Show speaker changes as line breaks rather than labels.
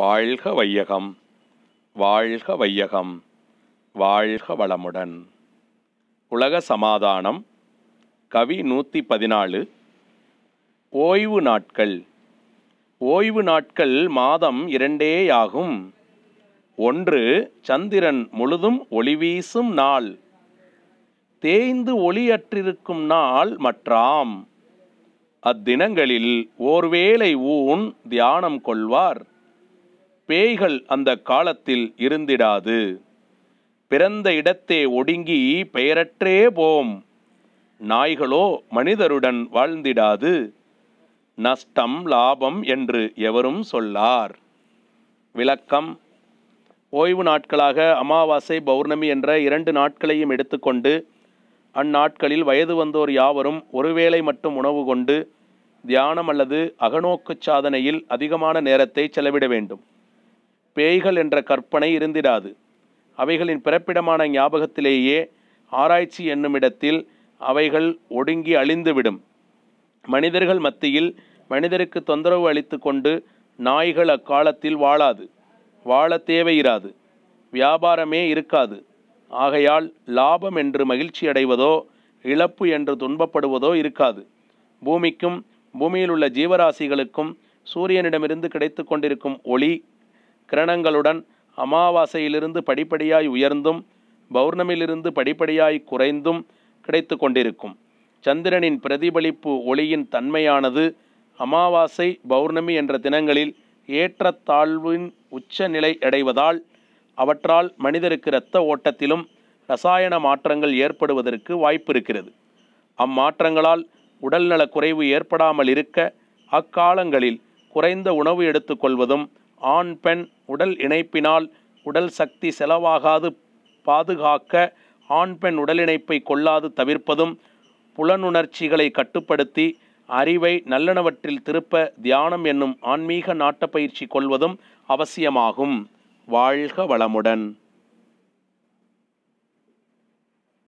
வாழ்க வையகம் வாழ்க வையகம் வாழ்க வளமுடன் உலக சமாதானம் கவி நூற்றி பதினாலு ஓய்வு நாட்கள் ஓய்வு நாட்கள் மாதம் இரண்டேயாகும் ஒன்று சந்திரன் முழுதும் ஒளிவீசும் நாள் தேய்ந்து ஒளியற்றிருக்கும் நாள் மற்றாம் அத்தினங்களில் ஓர்வேளை ஊன் தியானம் கொள்வார் பேய்கள் அந்த காலத்தில் இருந்திடாது பிறந்த இடத்தே ஒடுங்கி பெயரற்றே போம் நாய்களோ மனிதருடன் வாழ்ந்திடாது நஷ்டம் லாபம் என்று எவரும் சொல்லார் விளக்கம் ஓய்வு நாட்களாக அமாவாசை பௌர்ணமி என்ற இரண்டு நாட்களையும் எடுத்துக்கொண்டு அந்நாட்களில் வயது வந்தோர் யாவரும் ஒருவேளை மட்டும் உணவு கொண்டு தியானம் அல்லது அகநோக்கு சாதனையில் அதிகமான நேரத்தை செலவிட வேண்டும் பேய்கள் என்ற கற்பனை இருந்திடாது அவைகளின் பிறப்பிடமான ஞாபகத்திலேயே ஆராய்ச்சி என்னுமிடத்தில் அவைகள் ஒடுங்கி அழிந்துவிடும் மனிதர்கள் மத்தியில் மனிதருக்கு தொந்தரவு அளித்து கொண்டு நாய்கள் அக்காலத்தில் வாழாது வாழ தேவையிராது வியாபாரமே இருக்காது ஆகையால் லாபம் என்று மகிழ்ச்சி அடைவதோ இழப்பு என்று துன்பப்படுவதோ இருக்காது பூமிக்கும் பூமியில் உள்ள ஜீவராசிகளுக்கும் சூரியனிடமிருந்து கிடைத்து கொண்டிருக்கும் ஒளி கிரணங்களுடன் அமாவாசையிலிருந்து படிப்படியாய் உயர்ந்தும் பௌர்ணமியிலிருந்து படிப்படியாய் குறைந்தும் கிடைத்து கொண்டிருக்கும் சந்திரனின் பிரதிபலிப்பு ஒளியின் தன்மையானது அமாவாசை பௌர்ணமி என்ற தினங்களில் ஏற்றத்தாழ்வின் உச்சநிலை அடைவதால் அவற்றால் மனிதருக்கு இரத்த ஓட்டத்திலும் ரசாயன மாற்றங்கள் ஏற்படுவதற்கு வாய்ப்பு இருக்கிறது அம்மாற்றங்களால் உடல்நலக் குறைவு ஏற்படாமல் இருக்க அக்காலங்களில் குறைந்த உணவு எடுத்துக்கொள்வதும் ஆண் பெண் உடல் இணைப்பினால் உடல் சக்தி செலவாகாது பாதுகாக்க ஆண் பெண் உடல் இணைப்பை கொள்ளாது தவிர்ப்பதும் புலனுணர்ச்சிகளை கட்டுப்படுத்தி அறிவை நல்லனவற்றில் திருப்ப தியானம் என்னும் ஆன்மீக நாட்டப்பயிற்சி கொள்வதும் அவசியமாகும் வாழ்க வளமுடன்